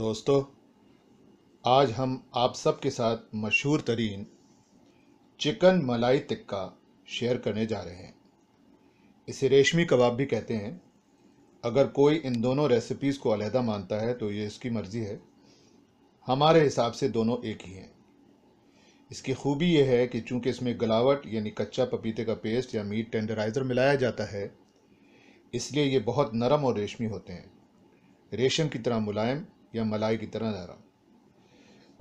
दोस्तों आज हम आप सबके साथ मशहूर तरीन चिकन मलाई टिक्का शेयर करने जा रहे हैं इसे रेशमी कबाब भी कहते हैं अगर कोई इन दोनों रेसिपीज़ को अलहदा मानता है तो ये इसकी मर्ज़ी है हमारे हिसाब से दोनों एक ही हैं इसकी खूबी यह है कि चूंकि इसमें गलावट यानी कच्चा पपीते का पेस्ट या मीट टेंडराइज़र मिलाया जाता है इसलिए ये बहुत नरम और रेशमी होते हैं रेशम की तरह मुलायम या मलाई की तरह नरम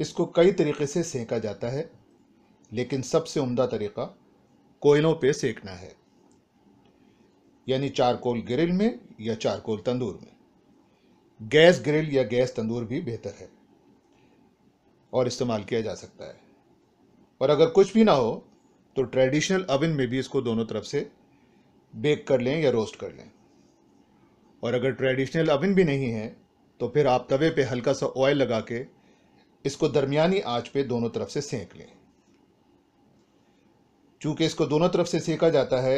इसको कई तरीके से सेंका जाता है लेकिन सबसे उम्दा तरीका कोयलों पे सेकना है यानी चारकोल ग्रिल में या चारकोल तंदूर में गैस ग्रिल या गैस तंदूर भी बेहतर है और इस्तेमाल किया जा सकता है और अगर कुछ भी ना हो तो ट्रेडिशनल अवन में भी इसको दोनों तरफ से बेक कर लें या रोस्ट कर लें और अगर ट्रेडिशनल अवन भी नहीं है तो फिर आप तवे पे हल्का सा ऑयल लगा के इसको दरमियानी आंच पे दोनों तरफ से सेंक लें चूंकि इसको दोनों तरफ से सेंका जाता है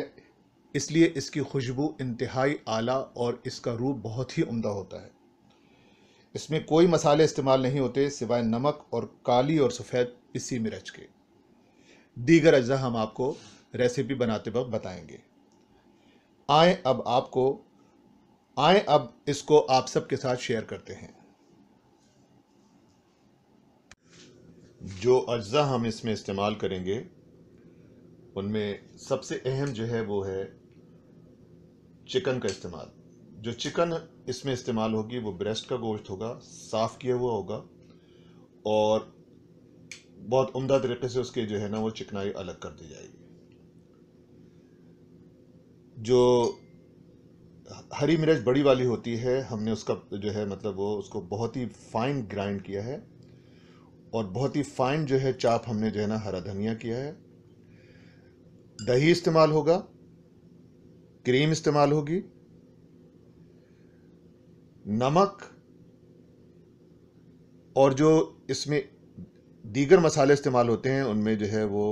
इसलिए इसकी खुशबू इंतहाई आला और इसका रूप बहुत ही उम्दा होता है इसमें कोई मसाले इस्तेमाल नहीं होते सिवाय नमक और काली और सफ़ेद इसी मिर्च के दीगर अज्जा हम आपको रेसिपी बनाते वक्त बताएंगे आए अब आपको आए अब इसको आप सबके साथ शेयर करते हैं जो अज्जा हम इसमें इस्तेमाल करेंगे उनमें सबसे अहम जो है वो है चिकन का इस्तेमाल जो चिकन इसमें इस्तेमाल होगी वो ब्रेस्ट का गोश्त होगा साफ़ किया हुआ होगा और बहुत उम्दा तरीके से उसके जो है ना वो चिकनाई अलग कर दी जाएगी जो हरी मिर्च बड़ी वाली होती है हमने उसका जो है मतलब वो उसको बहुत ही फाइन ग्राइंड किया है और बहुत ही फाइन जो है चाप हमने जो है ना हरा धनिया किया है दही इस्तेमाल होगा क्रीम इस्तेमाल होगी नमक और जो इसमें दीगर मसाले इस्तेमाल होते हैं उनमें जो है वो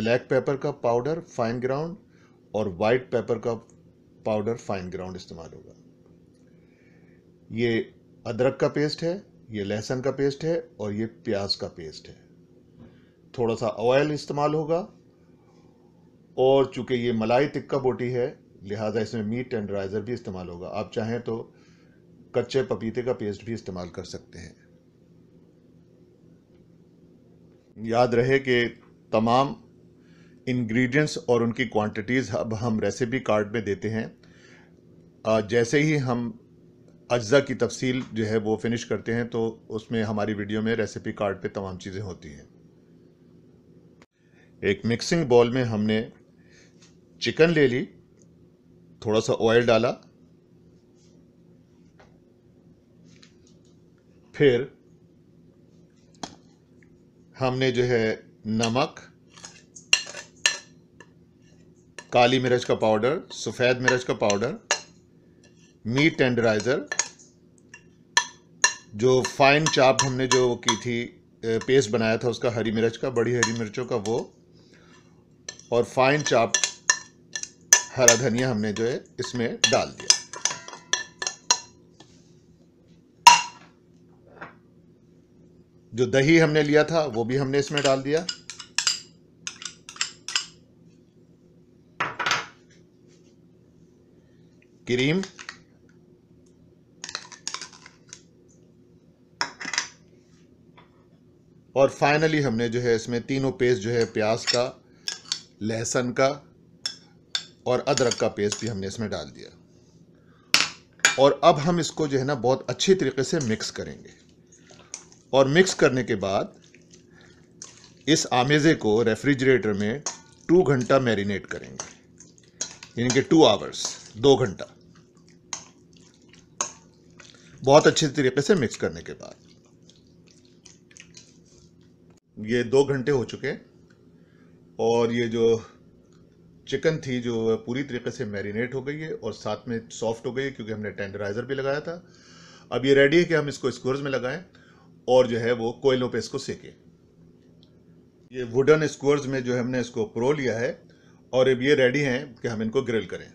ब्लैक पेपर का पाउडर फाइन ग्राउंड और वाइट पेपर का पाउडर फाइन ग्राउंड इस्तेमाल होगा ये अदरक का पेस्ट है ये लहसुन का पेस्ट है और ये प्याज का पेस्ट है थोड़ा सा ऑयल इस्तेमाल होगा और चूंकि ये मलाई तिक्का बोटी है लिहाजा इसमें मीट टेंडराइज़र भी इस्तेमाल होगा आप चाहें तो कच्चे पपीते का पेस्ट भी इस्तेमाल कर सकते हैं याद रहे कि तमाम इंग्रेडिएंट्स और उनकी क्वांटिटीज़ अब हम रेसिपी कार्ड में देते हैं जैसे ही हम अज्जा की तफसील जो है वो फिनिश करते हैं तो उसमें हमारी वीडियो में रेसिपी कार्ड पे तमाम चीज़ें होती हैं एक मिक्सिंग बॉल में हमने चिकन ले ली थोड़ा सा ऑयल डाला फिर हमने जो है नमक काली मिर्च का पाउडर सफ़ेद मिर्च का पाउडर मीट टेंडराइज़र जो फाइन चाप हमने जो की थी पेस्ट बनाया था उसका हरी मिर्च का बड़ी हरी मिर्चों का वो और फाइन चाप हरा धनिया हमने जो है इसमें डाल दिया जो दही हमने लिया था वो भी हमने इसमें डाल दिया क्रीम और फाइनली हमने जो है इसमें तीनों पेस्ट जो है प्याज का लहसुन का और अदरक का पेस्ट भी हमने इसमें डाल दिया और अब हम इसको जो है ना बहुत अच्छी तरीके से मिक्स करेंगे और मिक्स करने के बाद इस आमेज़े को रेफ्रिजरेटर में टू घंटा मैरिनेट करेंगे यानी कि टू आवर्स दो घंटा बहुत अच्छे तरीके से मिक्स करने के बाद ये दो घंटे हो चुके हैं और ये जो चिकन थी जो पूरी तरीके से मैरिनेट हो गई है और साथ में सॉफ्ट हो गई है क्योंकि हमने टेंडराइज़र भी लगाया था अब ये रेडी है कि हम इसको स्क्वर्स में लगाएं और जो है वो कोयलों पे इसको सेकें ये वुडन स्क्वर्स में जो हमने इसको प्रो लिया है और अब ये रेडी हैं कि हम इनको ग्रिल करें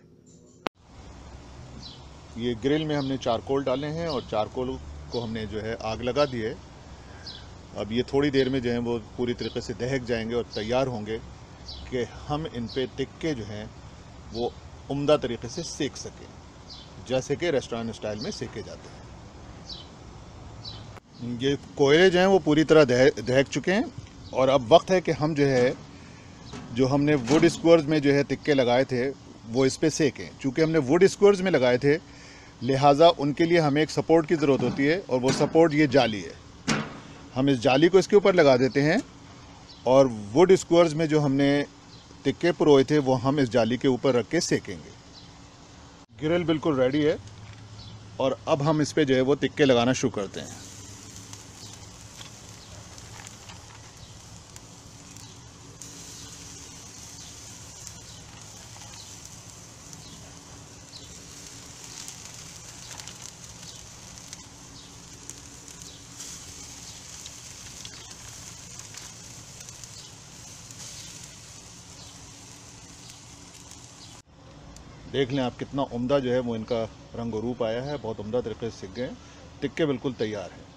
ये ग्रिल में हमने चारकोल डाले हैं और चारकोल को हमने जो है आग लगा दी है अब ये थोड़ी देर में जो है वो पूरी तरीके से दहक जाएंगे और तैयार होंगे कि हम इन पर टिक्के जो हैं वो उम्दा तरीके से सेक सकें जैसे कि रेस्टोरेंट स्टाइल में सेके जाते हैं ये कोयले जो हैं वो पूरी तरह दहक चुके हैं और अब वक्त है कि हम जो है जो हमने वुड स्क्वर्स में जो है टिक्के लगाए थे वो इस पर सेकें चूँकि हमने वुड स्क्वर्स में लगाए थे लिहाजा उनके लिए हमें एक सपोर्ट की ज़रूरत होती है और वो सपोर्ट ये जाली है हम इस जाली को इसके ऊपर लगा देते हैं और वुड स्क्वर्स में जो हमने टिक्के पुरोए थे वो हम इस जाली के ऊपर रख के सेकेंगे ग्रिल बिल्कुल रेडी है और अब हम इस पर जो है वो टिक्के लगाना शुरू करते हैं देख लें आप कितना उम्दा जो है वो इनका रंग रूप आया है बहुत उम्दा तरीके से सीख गए हैं टिक्के बिल्कुल तैयार हैं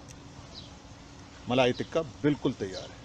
मलाई टिक्का बिल्कुल तैयार है